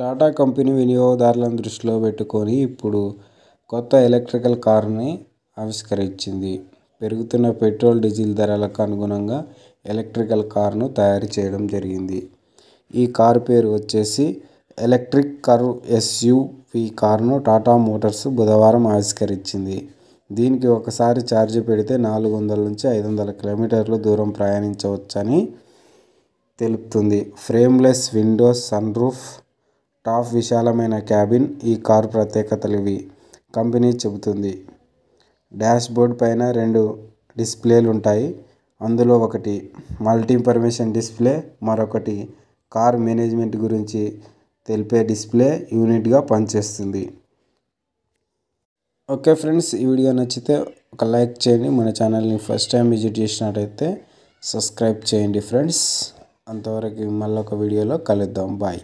Tata company వినియోగదారులను దృష్టిలో పెట్టుకొని ఇప్పుడు కొత్త ఎలక్ట్రికల్ కారుని ఆవిష్కరించింది పెరుగుతున్న పెట్రోల్ డీజిల్ ధరలకు అనుగుణంగా ఎలక్ట్రికల్ కారును తయారు చేయడం జరిగింది ఈ కారు పేరు వచ్చేసి ఎలక్ట్రిక్ కారు ఎస్యూవి కారును టాటా మోటార్స్ బుధవారం ఆవిష్కరించింది దీనికి ఒకసారి ఛార్జ్ పెడితే నాలుగు వందల నుంచి ఐదు వందల కిలోమీటర్లు దూరం ప్రయాణించవచ్చని తెలుపుతుంది frameless windows sun roof top విశాలమైన క్యాబిన్ ఈ కారు ప్రత్యేకతలివి కంపెనీ చెబుతుంది డాష్బోర్డ్ పైన రెండు డిస్ప్లేలు ఉంటాయి అందులో ఒకటి మల్టీ పర్మిషన్ డిస్ప్లే మరొకటి కార్ మేనేజ్మెంట్ గురించి తెలిపే డిస్ప్లే యూనిట్గా పనిచేస్తుంది ఓకే ఫ్రెండ్స్ ఈ వీడియో నచ్చితే ఒక లైక్ చేయండి మన ఛానల్ని ఫస్ట్ టైం విజిట్ చేసినట్టయితే సబ్స్క్రైబ్ చేయండి ఫ్రెండ్స్ అంతవరకు మళ్ళీ ఒక వీడియోలో కలుద్దాం బాయ్